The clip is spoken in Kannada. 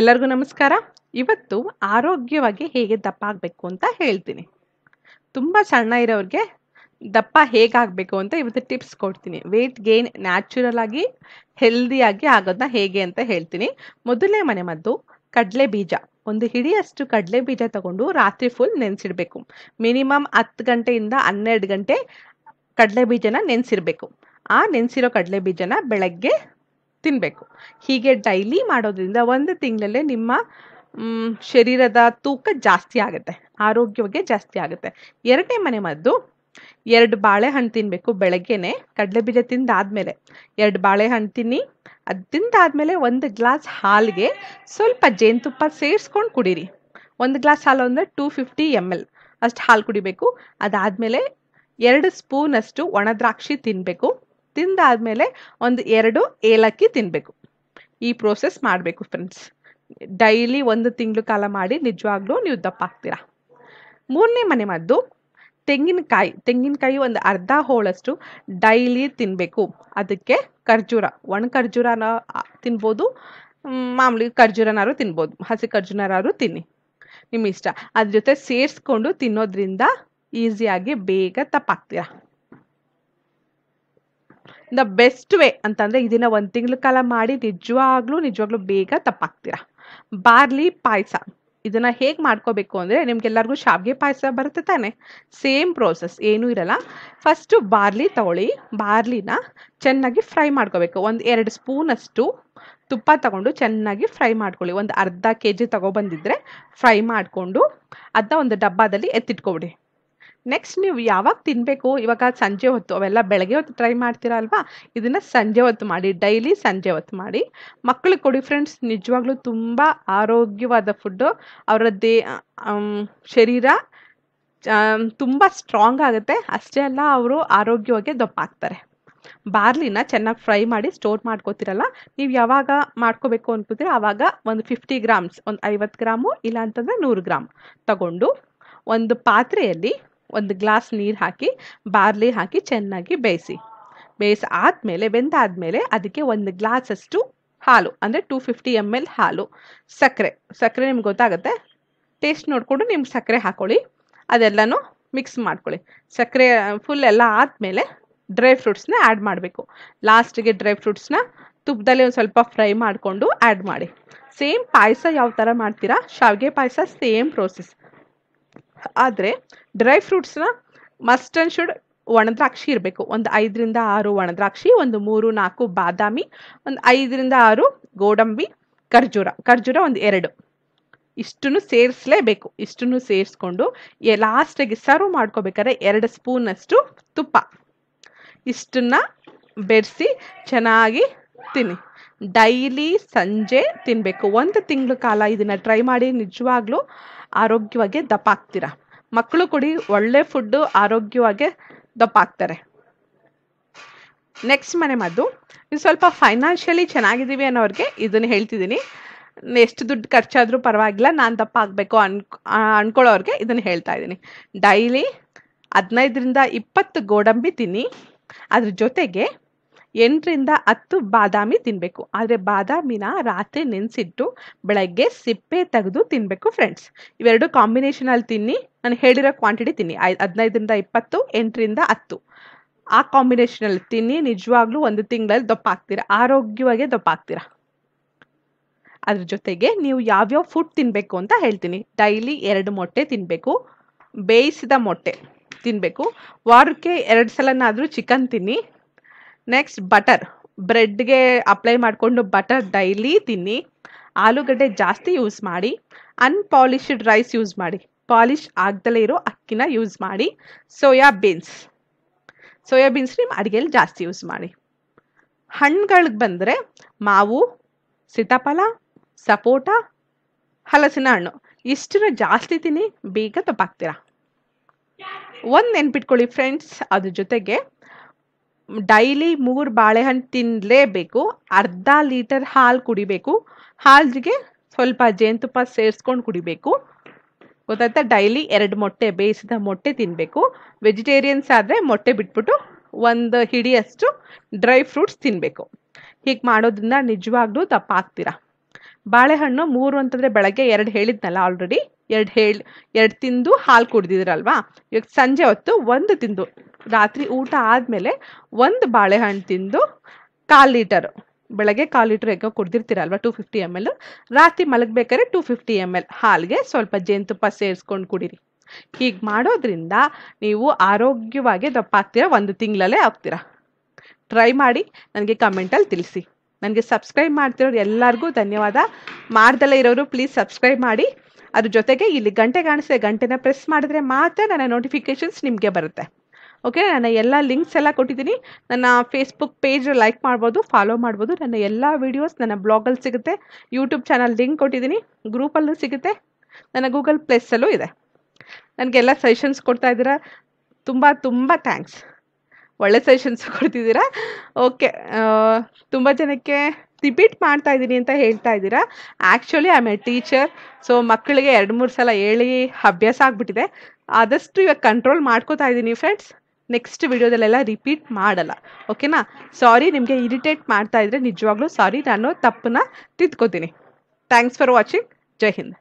ಎಲ್ಲರಿಗೂ ನಮಸ್ಕಾರ ಇವತ್ತು ಆರೋಗ್ಯವಾಗಿ ಹೇಗೆ ದಪ್ಪ ಆಗಬೇಕು ಅಂತ ಹೇಳ್ತೀನಿ ತುಂಬ ಸಣ್ಣ ಇರೋರಿಗೆ ದಪ್ಪ ಹೇಗಾಗಬೇಕು ಅಂತ ಇವತ್ತು ಟಿಪ್ಸ್ ಕೊಡ್ತೀನಿ ವೆಯ್ಟ್ ಗೇನ್ ನ್ಯಾಚುರಲ್ ಆಗಿ ಹೆಲ್ದಿಯಾಗಿ ಆಗೋದನ್ನ ಹೇಗೆ ಅಂತ ಹೇಳ್ತೀನಿ ಮೊದಲನೇ ಮನೆ ಮದ್ದು ಕಡಲೆ ಬೀಜ ಒಂದು ಹಿಡಿಯಷ್ಟು ಕಡಲೆ ಬೀಜ ತಗೊಂಡು ರಾತ್ರಿ ಫುಲ್ ನೆನ್ಸಿಡ್ಬೇಕು ಮಿನಿಮಮ್ ಹತ್ತು ಗಂಟೆಯಿಂದ ಹನ್ನೆರಡು ಗಂಟೆ ಕಡಲೆ ಬೀಜನ ನೆನೆಸಿರ್ಬೇಕು ಆ ನೆನೆಸಿರೋ ಕಡಲೆ ಬೀಜನ ಬೆಳಗ್ಗೆ ತಿನ್ನಬೇಕು ಹೀಗೆ ಡೈಲಿ ಮಾಡೋದ್ರಿಂದ ಒಂದು ತಿಂಗಳಲ್ಲೇ ನಿಮ್ಮ ಶರೀರದ ತೂಕ ಜಾಸ್ತಿ ಆಗುತ್ತೆ ಆರೋಗ್ಯವಾಗಿ ಜಾಸ್ತಿ ಆಗುತ್ತೆ ಎರಡನೇ ಮನೆ ಮದ್ದು ಎರಡು ಬಾಳೆಹಣ್ಣು ತಿನ್ನಬೇಕು ಬೆಳಗ್ಗೆನೆ ಬೀಜ ತಿಂದಾದ್ಮೇಲೆ ಎರಡು ಬಾಳೆಹಣ್ಣು ತಿನ್ನಿ ಅದು ತಿಂದಾದ್ಮೇಲೆ ಒಂದು ಗ್ಲಾಸ್ ಹಾಲಿಗೆ ಸ್ವಲ್ಪ ಜೇನುತುಪ್ಪ ಸೇರಿಸ್ಕೊಂಡು ಕುಡೀರಿ ಒಂದು ಗ್ಲಾಸ್ ಹಾಲು ಅಂದರೆ ಟೂ ಫಿಫ್ಟಿ ಎಮ್ ಎಲ್ ಅಷ್ಟು ಹಾಲು ಕುಡಿಬೇಕು ಅದಾದಮೇಲೆ ಎರಡು ಸ್ಪೂನಷ್ಟು ಅಷ್ಟು ದ್ರಾಕ್ಷಿ ತಿನ್ನಬೇಕು ತಿಂದಾದ್ಮೇಲೆ ಒಂದು ಎರಡು ಏಲಕ್ಕಿ ತಿನ್ನಬೇಕು ಈ ಪ್ರೋಸೆಸ್ ಮಾಡಬೇಕು ಫ್ರೆಂಡ್ಸ್ ಡೈಲಿ ಒಂದು ತಿಂಗಳು ಕಾಲ ಮಾಡಿ ನಿಜವಾಗ್ಲೂ ನೀವು ದಪ್ಪ ಆಗ್ತೀರಾ ಮೂರನೇ ಮನೆ ಮದ್ದು ತೆಂಗಿನಕಾಯಿ ತೆಂಗಿನಕಾಯಿ ಒಂದು ಅರ್ಧ ಹೋಳಷ್ಟು ಡೈಲಿ ತಿನ್ನಬೇಕು ಅದಕ್ಕೆ ಖರ್ಜೂರ ಒಣ ಖರ್ಜೂರನ ತಿನ್ಬೋದು ಮಾಮೂಲಿ ಖರ್ಜೂರನಾದ್ರು ತಿನ್ಬೋದು ಹಸಿ ಖರ್ಜೂರನಾದ್ರು ತಿನ್ನಿ ನಿಮ್ಮ ಇಷ್ಟ ಅದ್ರ ಜೊತೆ ಸೇರಿಸ್ಕೊಂಡು ತಿನ್ನೋದ್ರಿಂದ ಈಸಿಯಾಗಿ ಬೇಗ ತಪ್ಪಾಗ್ತೀರಾ ದ ಬೆಸ್ಟ್ ವೇ ಅಂತಂದ್ರೆ ಇದನ್ನ ಒಂದು ತಿಂಗಳ ಕಾಲ ಮಾಡಿ ನಿಜವಾಗ್ಲೂ ನಿಜವಾಗ್ಲೂ ಬೇಗ ತಪ್ಪಾಗ್ತೀರಾ ಬಾರ್ಲಿ ಪಾಯಸ ಇದನ್ನು ಹೇಗೆ ಮಾಡ್ಕೋಬೇಕು ಅಂದರೆ ನಿಮಗೆಲ್ಲರಿಗೂ ಶಾವಿಗೆ ಪಾಯಸ ಬರುತ್ತೆ ತಾನೆ ಸೇಮ್ ಪ್ರೋಸೆಸ್ ಏನೂ ಇರಲ್ಲ ಫಸ್ಟು ಬಾರ್ಲಿ ತಗೊಳ್ಳಿ ಬಾರ್ಲಿನ ಚೆನ್ನಾಗಿ ಫ್ರೈ ಮಾಡ್ಕೋಬೇಕು ಒಂದು ಎರಡು ಸ್ಪೂನಷ್ಟು ತುಪ್ಪ ತಗೊಂಡು ಚೆನ್ನಾಗಿ ಫ್ರೈ ಮಾಡ್ಕೊಳ್ಳಿ ಒಂದು ಅರ್ಧ ಕೆ ಜಿ ಬಂದಿದ್ರೆ ಫ್ರೈ ಮಾಡಿಕೊಂಡು ಅದನ್ನ ಒಂದು ಡಬ್ಬದಲ್ಲಿ ಎತ್ತಿಟ್ಕೊಬಿಡಿ ನೆಕ್ಸ್ಟ್ ನೀವು ಯಾವಾಗ ತಿನ್ನಬೇಕು ಇವಾಗ ಸಂಜೆ ಹೊತ್ತು ಅವೆಲ್ಲ ಬೆಳಗ್ಗೆ ಹೊತ್ತು ಟ್ರೈ ಮಾಡ್ತೀರಾ ಅಲ್ವಾ ಇದನ್ನು ಸಂಜೆ ಹೊತ್ತು ಮಾಡಿ ಡೈಲಿ ಸಂಜೆ ಹೊತ್ತು ಮಾಡಿ ಮಕ್ಕಳಿಗೆ ಕೊಡಿ ಫ್ರೆಂಡ್ಸ್ ನಿಜವಾಗ್ಲೂ ತುಂಬ ಆರೋಗ್ಯವಾದ ಫುಡ್ಡು ಅವರ ದೇ ಶರೀರ ತುಂಬ ಸ್ಟ್ರಾಂಗ್ ಆಗುತ್ತೆ ಅಷ್ಟೇ ಅಲ್ಲ ಅವರು ಆರೋಗ್ಯವಾಗಿ ದಪ್ಪಾಗ್ತಾರೆ ಬಾರ್ಲಿನ ಚೆನ್ನಾಗಿ ಫ್ರೈ ಮಾಡಿ ಸ್ಟೋರ್ ಮಾಡ್ಕೋತಿರಲ್ಲ ನೀವು ಯಾವಾಗ ಮಾಡ್ಕೋಬೇಕು ಅನ್ಕೋತೀರ ಆವಾಗ ಒಂದು ಫಿಫ್ಟಿ ಗ್ರಾಮ್ಸ್ ಒಂದು ಐವತ್ತು ಗ್ರಾಮು ಇಲ್ಲ ಅಂತಂದರೆ ನೂರು ಗ್ರಾಮ್ ತಗೊಂಡು ಒಂದು ಪಾತ್ರೆಯಲ್ಲಿ ಒಂದು ಗ್ಲಾಸ್ ನೀರು ಹಾಕಿ ಬಾರ್ಲಿ ಹಾಕಿ ಚೆನ್ನಾಗಿ ಬೇಯಿಸಿ ಬೇಯಿಸಿ ಆದಮೇಲೆ ಬೆಂದಾದಮೇಲೆ ಅದಕ್ಕೆ ಒಂದು ಗ್ಲಾಸಷ್ಟು ಹಾಲು ಅಂದರೆ ಟೂ ಫಿಫ್ಟಿ ಎಮ್ ಎಲ್ ಹಾಲು ಸಕ್ಕರೆ ಸಕ್ಕರೆ ನಿಮ್ಗೆ ಗೊತ್ತಾಗುತ್ತೆ ಟೇಸ್ಟ್ ನೋಡಿಕೊಂಡು ನಿಮ್ಗೆ ಸಕ್ಕರೆ ಹಾಕ್ಕೊಳ್ಳಿ ಅದೆಲ್ಲನೂ ಮಿಕ್ಸ್ ಮಾಡ್ಕೊಳ್ಳಿ ಸಕ್ಕರೆ ಫುಲ್ ಎಲ್ಲ ಆದಮೇಲೆ ಡ್ರೈ ಫ್ರೂಟ್ಸ್ನ ಆ್ಯಡ್ ಮಾಡಬೇಕು ಲಾಸ್ಟಿಗೆ ಡ್ರೈ ಫ್ರೂಟ್ಸ್ನ ತುಪ್ಪದಲ್ಲಿ ಒಂದು ಸ್ವಲ್ಪ ಫ್ರೈ ಮಾಡಿಕೊಂಡು ಆ್ಯಡ್ ಮಾಡಿ ಸೇಮ್ ಪಾಯಸ ಯಾವ ಥರ ಮಾಡ್ತೀರಾ ಶಾವಿಗೆ ಪಾಯಸ ಸೇಮ್ ಪ್ರೋಸೆಸ್ ಆದರೆ ಡ್ರೈ ಫ್ರೂಟ್ಸ್ನ ಮಸ್ಟ್ ಆ್ಯಂಡ್ ಶುಡ್ ಒಣದ್ರಾಕ್ಷಿ ಇರಬೇಕು ಒಂದು ಐದರಿಂದ ಆರು ಒಣದ್ರಾಕ್ಷಿ ಒಂದು ಮೂರು ನಾಲ್ಕು ಬಾದಾಮಿ ಒಂದು ಐದರಿಂದ ಆರು ಗೋಡಂಬಿ ಖರ್ಜೂರ ಖರ್ಜೂರ ಒಂದು ಎರಡು ಇಷ್ಟನ್ನು ಸೇರಿಸಲೇಬೇಕು ಇಷ್ಟನ್ನು ಸೇರಿಸ್ಕೊಂಡು ಲಾಸ್ಟಿಗೆ ಸರ್ವ್ ಮಾಡ್ಕೋಬೇಕಾದ್ರೆ ಎರಡು ಸ್ಪೂನಷ್ಟು ತುಪ್ಪ ಇಷ್ಟನ್ನು ಬೆರೆಸಿ ಚೆನ್ನಾಗಿ ತಿನ್ನಿ ಡೈಲಿ ಸಂಜೆ ತಿನ್ನಬೇಕು ಒಂದು ತಿಂಗಳ ಕಾಲ ಇದನ್ನು ಟ್ರೈ ಮಾಡಿ ನಿಜವಾಗ್ಲೂ ಆರೋಗ್ಯವಾಗಿ ದಪ್ಪ ಆಗ್ತೀರಾ ಮಕ್ಕಳು ಕೊಡಿ ಒಳ್ಳೆ ಫುಡ್ಡು ಆರೋಗ್ಯವಾಗಿ ದಪ್ಪ ಆಗ್ತಾರೆ ನೆಕ್ಸ್ಟ್ ಮನೆ ಮದ್ದು ನೀವು ಸ್ವಲ್ಪ ಫೈನಾನ್ಷಿಯಲಿ ಚೆನ್ನಾಗಿದ್ದೀವಿ ಅನ್ನೋರಿಗೆ ಇದನ್ನು ಹೇಳ್ತಿದ್ದೀನಿ ಎಷ್ಟು ದುಡ್ಡು ಖರ್ಚಾದರೂ ಪರವಾಗಿಲ್ಲ ನಾನು ದಪ್ಪ ಆಗಬೇಕು ಅನ್ ಅಂದ್ಕೊಳ್ಳೋರಿಗೆ ಇದನ್ನು ಹೇಳ್ತಾ ಇದ್ದೀನಿ ಡೈಲಿ ಹದಿನೈದರಿಂದ ಇಪ್ಪತ್ತು ಗೋಡಂಬಿ ತಿನ್ನಿ ಅದ್ರ ಜೊತೆಗೆ ಎಂಟರಿಂದ ಹತ್ತು ಬಾದಾಮಿ ತಿನ್ನಬೇಕು ಆದರೆ ಬಾದಾಮಿನ ರಾತ್ರಿ ನೆನೆಸಿಟ್ಟು ಬೆಳಗ್ಗೆ ಸಿಪ್ಪೆ ತೆಗೆದು ತಿನ್ನಬೇಕು ಫ್ರೆಂಡ್ಸ್ ಇವೆರಡು ಕಾಂಬಿನೇಷನಲ್ಲಿ ತಿನ್ನಿ ನಾನು ಹೇಳಿರೋ ಕ್ವಾಂಟಿಟಿ ತಿನ್ನಿ ಐ ಹದಿನೈದರಿಂದ ಇಪ್ಪತ್ತು ಎಂಟರಿಂದ ಹತ್ತು ಆ ಕಾಂಬಿನೇಷನಲ್ಲಿ ತಿನ್ನಿ ನಿಜವಾಗ್ಲೂ ಒಂದು ತಿಂಗಳಲ್ಲಿ ದಪ್ಪ ಆಗ್ತೀರಾ ಆರೋಗ್ಯವಾಗೇ ದಪ್ಪ ಆಗ್ತೀರಾ ಅದ್ರ ಜೊತೆಗೆ ನೀವು ಯಾವ್ಯಾವ ಫುಡ್ ತಿನ್ನಬೇಕು ಅಂತ ಹೇಳ್ತೀನಿ ಡೈಲಿ ಎರಡು ಮೊಟ್ಟೆ ತಿನ್ನಬೇಕು ಬೇಯಿಸಿದ ಮೊಟ್ಟೆ ತಿನ್ನಬೇಕು ವಾರಕ್ಕೆ ಎರಡು ಸಲನಾದರೂ ಚಿಕನ್ ತಿನ್ನಿ ನೆಕ್ಸ್ಟ್ ಬಟರ್ ಬ್ರೆಡ್ಗೆ ಅಪ್ಲೈ ಮಾಡಿಕೊಂಡು ಬಟರ್ ಡೈಲಿ ತಿನ್ನಿ ಆಲೂಗಡ್ಡೆ ಜಾಸ್ತಿ ಯೂಸ್ ಮಾಡಿ ಅನ್ಪಾಲಿಶ್ಡ್ ರೈಸ್ ಯೂಸ್ ಮಾಡಿ ಪಾಲಿಶ್ ಆಗ್ದಲೇ ಇರೋ ಅಕ್ಕಿನ ಯೂಸ್ ಮಾಡಿ ಸೋಯಾ ಬೀನ್ಸ್ ಸೋಯಾ ಬೀನ್ಸ್ ನಿಮ್ಮ ಅಡುಗೆಯಲ್ಲಿ ಜಾಸ್ತಿ ಯೂಸ್ ಮಾಡಿ ಹಣ್ಣುಗಳಿಗೆ ಬಂದರೆ ಮಾವು ಸೀತಾಫಲ ಸಪೋಟ ಹಲಸಿನ ಹಣ್ಣು ಇಷ್ಟನ್ನು ಜಾಸ್ತಿ ತಿನ್ನಿ ಬೇಗ ತಪ್ಪಾಗ್ತೀರಾ ಒಂದು ನೆನ್ಪಿಟ್ಕೊಳ್ಳಿ ಫ್ರೆಂಡ್ಸ್ ಅದ್ರ ಜೊತೆಗೆ ಡೈಲಿ ಮೂರು ಬಾಳೆಹಣ್ಣು ತಿನ್ನಲೇಬೇಕು ಅರ್ಧ ಲೀಟರ್ ಹಾಲು ಕುಡಿಬೇಕು ಹಾಲಿಗೆ ಸ್ವಲ್ಪ ಜೇನುತುಪ್ಪ ಸೇರಿಸ್ಕೊಂಡು ಕುಡಿಬೇಕು ಗೊತ್ತಾಯ್ತಾ ಡೈಲಿ ಎರಡು ಮೊಟ್ಟೆ ಬೇಯಿಸಿದ ಮೊಟ್ಟೆ ತಿನ್ನಬೇಕು ವೆಜಿಟೇರಿಯನ್ಸ್ ಆದರೆ ಮೊಟ್ಟೆ ಬಿಟ್ಬಿಟ್ಟು ಒಂದು ಹಿಡಿಯಷ್ಟು ಡ್ರೈ ಫ್ರೂಟ್ಸ್ ತಿನ್ನಬೇಕು ಹೀಗೆ ಮಾಡೋದ್ರಿಂದ ನಿಜವಾಗ್ಲೂ ತಪ್ಪಾಗ್ತೀರಾ ಬಾಳೆಹಣ್ಣು ಮೂರು ಅಂತಂದರೆ ಬೆಳಗ್ಗೆ ಎರಡು ಹೇಳಿದ್ನಲ್ಲ ಆಲ್ರೆಡಿ ಎರಡು ಹೇಳಿ ಎರಡು ತಿಂದು ಹಾಲು ಕುಡ್ದಿದ್ರಲ್ವಾ ಇವಾಗ ಸಂಜೆ ಹೊತ್ತು ಒಂದು ತಿಂದು ರಾತ್ರಿ ಊಟ ಆದಮೇಲೆ ಒಂದು ಬಾಳೆಹಣ್ಣು ತಿಂದು ಕಾಲು ಲೀಟರು ಬೆಳಗ್ಗೆ ಕಾಲು ಲೀಟರ್ ಎಗ್ಗೋ ಕುಡ್ದಿರ್ತೀರಲ್ವ ಟೂ ಫಿಫ್ಟಿ ಎಮ್ ಎಲ್ ರಾತ್ರಿ ಮಲಗಬೇಕಾದ್ರೆ ಟೂ ಫಿಫ್ಟಿ ಎಮ್ ಎಲ್ ಹಾಲಿಗೆ ಸ್ವಲ್ಪ ಜೇನುತುಪ್ಪ ಸೇರಿಸ್ಕೊಂಡು ಕುಡೀರಿ ಹೀಗೆ ಮಾಡೋದ್ರಿಂದ ನೀವು ಆರೋಗ್ಯವಾಗಿ ದಪ್ಪ ಆಗ್ತೀರ ಒಂದು ತಿಂಗಳಲ್ಲೇ ಆಗ್ತೀರ ಟ್ರೈ ಮಾಡಿ ನನಗೆ ಕಮೆಂಟಲ್ಲಿ ತಿಳಿಸಿ ನನಗೆ ಸಬ್ಸ್ಕ್ರೈಬ್ ಮಾಡ್ತಿರೋರು ಎಲ್ಲರಿಗೂ ಧನ್ಯವಾದ ಮಾಡ್ದಲ್ಲೇ ಇರೋರು ಪ್ಲೀಸ್ ಸಬ್ಸ್ಕ್ರೈಬ್ ಮಾಡಿ ಅದ್ರ ಜೊತೆಗೆ ಇಲ್ಲಿ ಗಂಟೆ ಕಾಣಿಸಿದೆ ಗಂಟೆನ ಪ್ರೆಸ್ ಮಾಡಿದ್ರೆ ಮಾತ್ರ ನನ್ನ ನೋಟಿಫಿಕೇಷನ್ಸ್ ನಿಮಗೆ ಬರುತ್ತೆ ಓಕೆ ನಾನು ಎಲ್ಲ ಲಿಂಕ್ಸ್ ಎಲ್ಲ ಕೊಟ್ಟಿದ್ದೀನಿ ನನ್ನ ಫೇಸ್ಬುಕ್ ಪೇಜ್ ಲೈಕ್ ಮಾಡ್ಬೋದು ಫಾಲೋ ಮಾಡ್ಬೋದು ನನ್ನ ಎಲ್ಲ ವೀಡಿಯೋಸ್ ನನ್ನ ಬ್ಲಾಗಲ್ಲಿ ಸಿಗುತ್ತೆ ಯೂಟ್ಯೂಬ್ ಚಾನಲ್ ಲಿಂಕ್ ಕೊಟ್ಟಿದ್ದೀನಿ ಗ್ರೂಪಲ್ಲೂ ಸಿಗುತ್ತೆ ನನ್ನ ಗೂಗಲ್ ಪ್ಲೇಸಲ್ಲೂ ಇದೆ ನನಗೆಲ್ಲ ಸಜೆಷನ್ಸ್ ಕೊಡ್ತಾ ಇದ್ದೀರಾ ತುಂಬ ತುಂಬ ಥ್ಯಾಂಕ್ಸ್ ಒಳ್ಳೆ ಸಜೆಷನ್ಸ್ ಕೊಡ್ತಿದ್ದೀರಾ ಓಕೆ ತುಂಬ ಜನಕ್ಕೆ ರಿಪೀಟ್ ಮಾಡ್ತಾ ಇದ್ದೀನಿ ಅಂತ ಹೇಳ್ತಾ ಇದ್ದೀರಾ actually I a teacher so ಮಕ್ಕಳಿಗೆ ಎರಡು ಮೂರು ಸಲ ಹೇಳಿ ಅಭ್ಯಾಸ ಆಗಿಬಿಟ್ಟಿದೆ ಆದಷ್ಟು ಇವಾಗ ಕಂಟ್ರೋಲ್ ಮಾಡ್ಕೋತಾ ಇದ್ದೀನಿ ಫ್ರೆಂಡ್ಸ್ ನೆಕ್ಸ್ಟ್ ವಿಡಿಯೋದಲ್ಲೆಲ್ಲ ರಿಪೀಟ್ ಮಾಡಲ್ಲ ಓಕೆನಾ ಸಾರಿ ನಿಮಗೆ ಇರಿಟೇಟ್ ಮಾಡ್ತಾ ಇದ್ರೆ ನಿಜವಾಗ್ಲೂ ಸಾರಿ ನಾನು ತಪ್ಪನ್ನ ತಿದ್ಕೋತೀನಿ ಥ್ಯಾಂಕ್ಸ್ ಫಾರ್ ವಾಚಿಂಗ್ ಜೈ ಹಿಂದ್